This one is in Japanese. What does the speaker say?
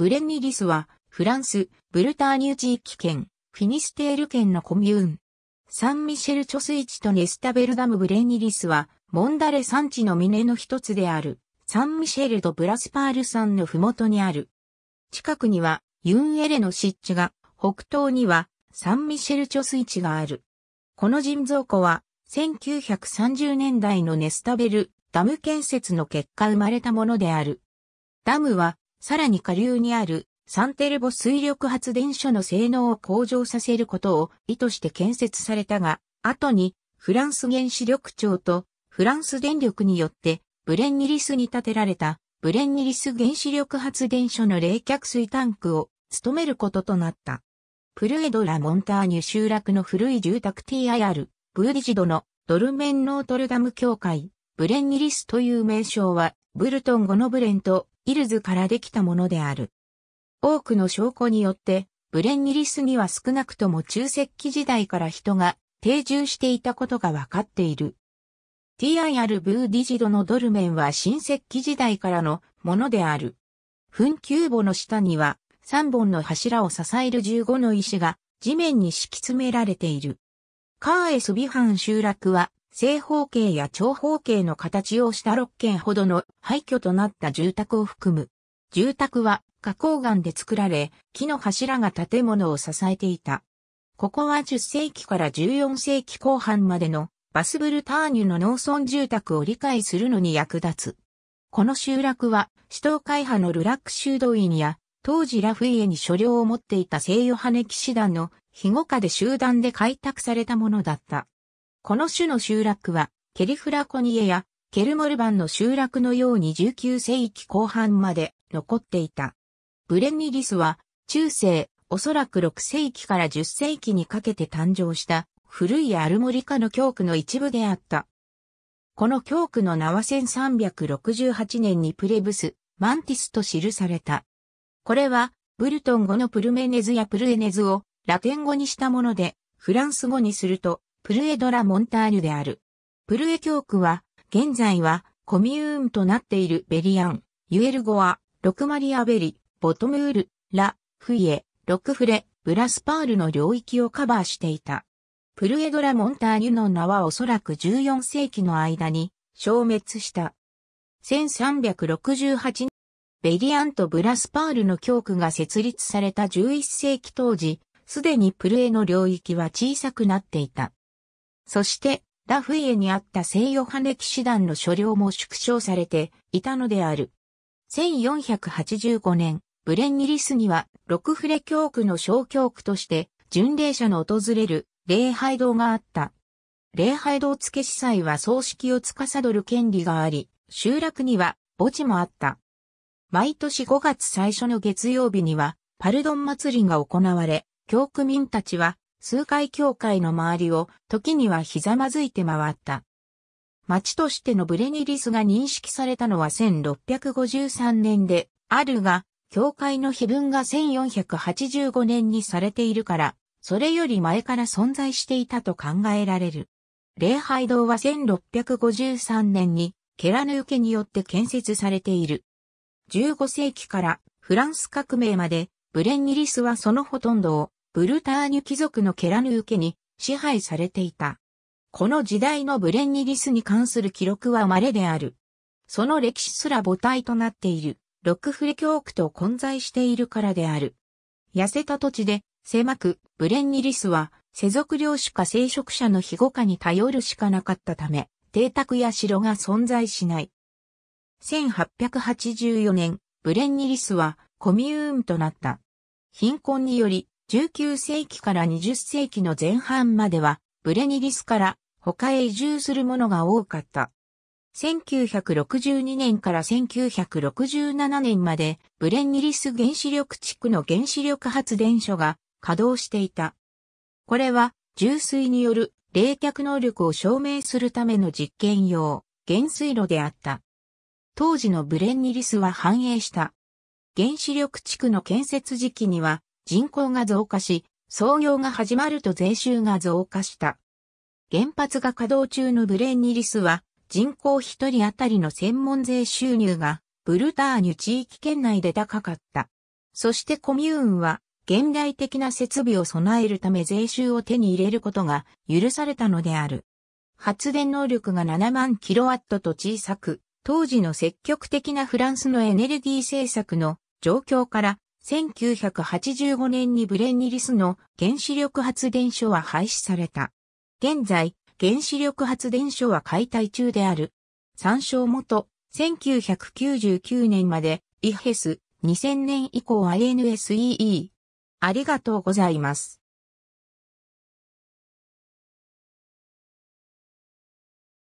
ブレニリスは、フランス、ブルターニュ地域圏、フィニステール県のコミューン。サンミシェル・貯水池とネスタベルダム・ブレニリスは、モンダレ山地の峰の一つである、サンミシェルとブラスパール山の麓にある。近くには、ユンエレの湿地が、北東には、サンミシェル・貯水池がある。この人造湖は、1930年代のネスタベル、ダム建設の結果生まれたものである。ダムはさらに下流にあるサンテルボ水力発電所の性能を向上させることを意図して建設されたが、後にフランス原子力庁とフランス電力によってブレンニリスに建てられたブレンニリス原子力発電所の冷却水タンクを務めることとなった。プルエドラ・モンターニュ集落の古い住宅 TIR、ブーリジドのドルメンノートルダム教会、ブレンニリスという名称は、ブルトン語のブレンとヒルズからできたものである。多くの証拠によって、ブレンニリスには少なくとも中石器時代から人が定住していたことがわかっている。TIR ブーディジドのドルメンは新石器時代からのものである。墳丘墓の下には3本の柱を支える15の石が地面に敷き詰められている。カーエスビハン集落は正方形や長方形の形をした6軒ほどの廃墟となった住宅を含む。住宅は花崗岩で作られ、木の柱が建物を支えていた。ここは10世紀から14世紀後半までのバスブルターニュの農村住宅を理解するのに役立つ。この集落は、首都会派のルラック修道院や、当時ラフィエに所領を持っていた西ヨハネ騎士団の庇護下で集団で開拓されたものだった。この種の集落は、ケリフラコニエやケルモルバンの集落のように19世紀後半まで残っていた。ブレニリスは、中世、おそらく6世紀から10世紀にかけて誕生した古いアルモリカの教区の一部であった。この教区の名は1368年にプレブス、マンティスと記された。これは、ブルトン語のプルメネズやプルエネズをラテン語にしたもので、フランス語にすると、プルエドラ・モンターニュである。プルエ教区は、現在はコミューンとなっているベリアン、ユエルゴア、ロクマリアベリ、ボトムール、ラ、フイエ、ロクフレ、ブラスパールの領域をカバーしていた。プルエドラ・モンターニュの名はおそらく14世紀の間に消滅した。1368年、ベリアンとブラスパールの教区が設立された11世紀当時、すでにプルエの領域は小さくなっていた。そして、ラフイエにあった聖ヨハネ騎士団の所領も縮小されていたのである。1485年、ブレンニリスには、ロクフレ教区の小教区として、巡礼者の訪れる礼拝堂があった。礼拝堂付司祭は葬式を司る権利があり、集落には墓地もあった。毎年5月最初の月曜日には、パルドン祭りが行われ、教区民たちは数回教会の周りを時にはひざまずいて回った。町としてのブレニリスが認識されたのは1653年であるが、教会の碑文が1485年にされているから、それより前から存在していたと考えられる。礼拝堂は1653年にケラヌー家によって建設されている。15世紀からフランス革命までブレンニリスはそのほとんどをブルターニュ貴族のケラヌー家に支配されていた。この時代のブレンニリスに関する記録は稀である。その歴史すら母体となっている、ロックフレ教区と混在しているからである。痩せた土地で、狭く、ブレンニリスは、世俗領主か聖職者の庇護下に頼るしかなかったため、邸宅や城が存在しない。1884年、ブレンニリスは、コミューンとなった。貧困により、19世紀から20世紀の前半までは、ブレニリスから他へ移住するものが多かった。1962年から1967年まで、ブレニリス原子力地区の原子力発電所が稼働していた。これは、重水による冷却能力を証明するための実験用、減水路であった。当時のブレンニリスは繁栄した。原子力地区の建設時期には、人口が増加し、創業が始まると税収が増加した。原発が稼働中のブレンニリスは、人口1人当たりの専門税収入が、ブルターニュ地域圏内で高かった。そしてコミューンは、現代的な設備を備えるため税収を手に入れることが許されたのである。発電能力が7万キロワットと小さく、当時の積極的なフランスのエネルギー政策の状況から1985年にブレンニリスの原子力発電所は廃止された。現在、原子力発電所は解体中である。参照元、1999年まで、イヘス、2000年以降 i n s e e ありがとうございます。